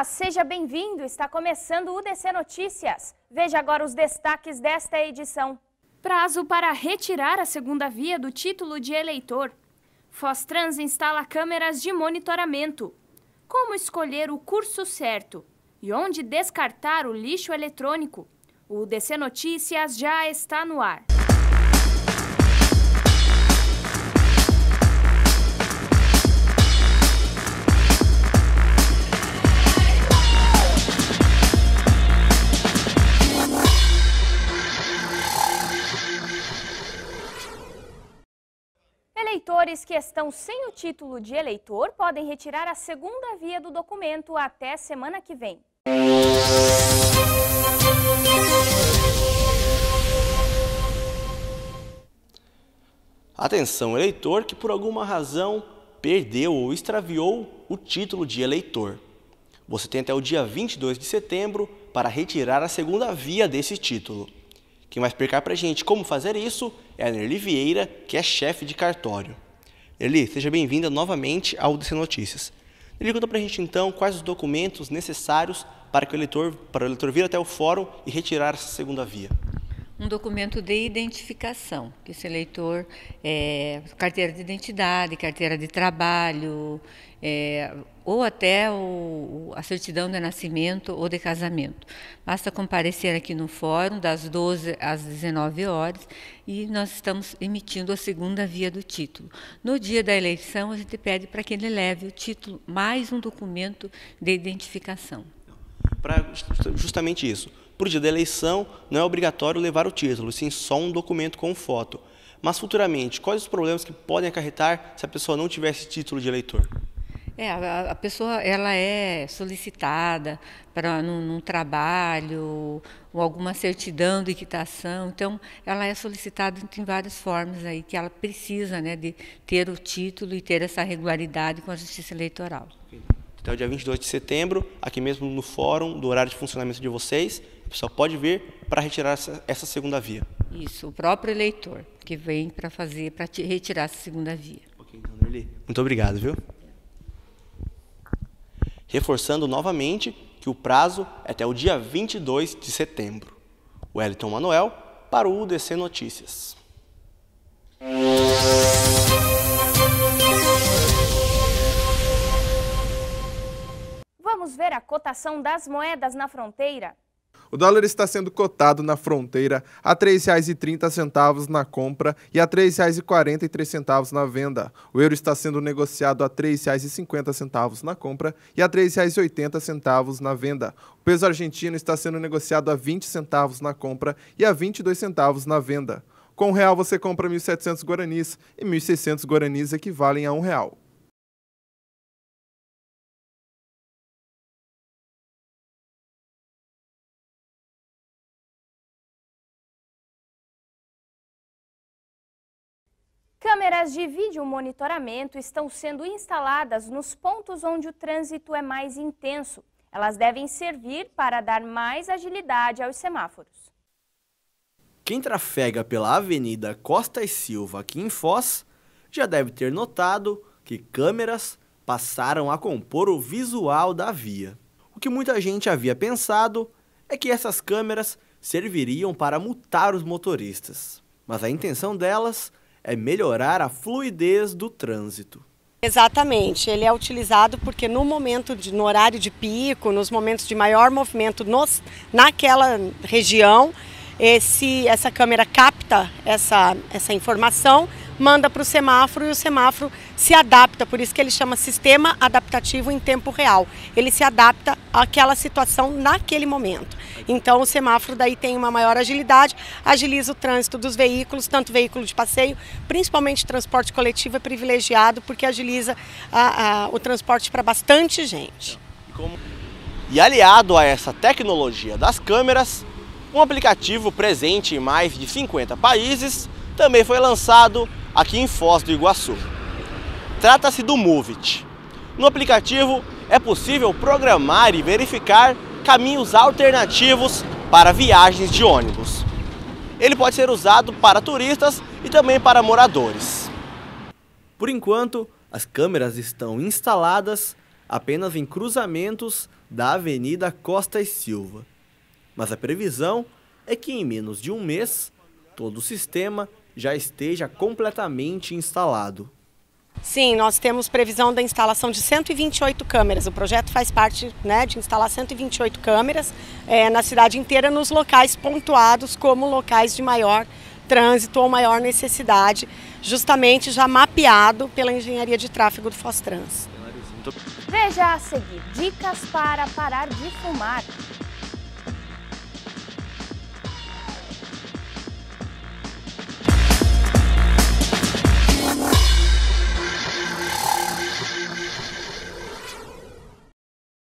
Olá, seja bem-vindo. Está começando o DC Notícias. Veja agora os destaques desta edição. Prazo para retirar a segunda via do título de eleitor. Fostrans instala câmeras de monitoramento. Como escolher o curso certo e onde descartar o lixo eletrônico. O DC Notícias já está no ar. Eleitores que estão sem o título de eleitor podem retirar a segunda via do documento até semana que vem. Atenção, eleitor que por alguma razão perdeu ou extraviou o título de eleitor. Você tem até o dia 22 de setembro para retirar a segunda via desse título. Quem vai explicar para a gente como fazer isso é a Nerli Vieira, que é chefe de cartório. Nerli, seja bem-vinda novamente ao DC Notícias. Nerli, conta para a gente então quais os documentos necessários para que o eleitor, para o eleitor vir até o fórum e retirar essa segunda via um documento de identificação, que esse eleitor, é, carteira de identidade, carteira de trabalho, é, ou até o, a certidão de nascimento ou de casamento. Basta comparecer aqui no fórum das 12 às 19 horas e nós estamos emitindo a segunda via do título. No dia da eleição, a gente pede para que ele leve o título mais um documento de identificação. Para justamente isso por dia da eleição, não é obrigatório levar o título, sim só um documento com foto. Mas futuramente, quais os problemas que podem acarretar se a pessoa não tivesse título de eleitor? É, a, a pessoa ela é solicitada para num, num, trabalho ou alguma certidão de quitação, então ela é solicitada em várias formas aí que ela precisa, né, de ter o título e ter essa regularidade com a Justiça Eleitoral. Então, dia 22 de setembro, aqui mesmo no fórum, do horário de funcionamento de vocês, só pode vir para retirar essa, essa, segunda via. Isso, o próprio eleitor que vem para fazer, para retirar essa segunda via. Ok, então, Nerli, muito obrigado, viu? Reforçando novamente que o prazo é até o dia 22 de setembro. Wellington Manuel para o UDC Notícias. Vamos ver a cotação das moedas na fronteira? O dólar está sendo cotado na fronteira a R$ 3,30 na compra e a R$ 3,43 na venda. O euro está sendo negociado a R$ 3,50 na compra e a R$ 3,80 na venda. O peso argentino está sendo negociado a 20 centavos na compra e a 22 centavos na venda. Com um real você compra 1.700 guaranis e 1.600 guaranis equivalem a um real. Câmeras de vídeo monitoramento estão sendo instaladas nos pontos onde o trânsito é mais intenso. Elas devem servir para dar mais agilidade aos semáforos. Quem trafega pela Avenida Costa e Silva aqui em Foz já deve ter notado que câmeras passaram a compor o visual da via. O que muita gente havia pensado é que essas câmeras serviriam para multar os motoristas, mas a intenção delas é melhorar a fluidez do trânsito. Exatamente, ele é utilizado porque no momento de, no horário de pico, nos momentos de maior movimento nos, naquela região, esse, essa câmera capta essa, essa informação manda para o semáforo e o semáforo se adapta, por isso que ele chama sistema adaptativo em tempo real. Ele se adapta àquela situação naquele momento. Então o semáforo daí tem uma maior agilidade, agiliza o trânsito dos veículos, tanto veículo de passeio, principalmente transporte coletivo é privilegiado porque agiliza a, a, o transporte para bastante gente. E aliado a essa tecnologia das câmeras, um aplicativo presente em mais de 50 países também foi lançado aqui em Foz do Iguaçu. Trata-se do Movit. No aplicativo é possível programar e verificar caminhos alternativos para viagens de ônibus. Ele pode ser usado para turistas e também para moradores. Por enquanto, as câmeras estão instaladas apenas em cruzamentos da Avenida Costa e Silva. Mas a previsão é que em menos de um mês, todo o sistema já esteja completamente instalado. Sim, nós temos previsão da instalação de 128 câmeras. O projeto faz parte né, de instalar 128 câmeras é, na cidade inteira, nos locais pontuados como locais de maior trânsito ou maior necessidade, justamente já mapeado pela engenharia de tráfego do Fostrans. Veja a seguir dicas para parar de fumar.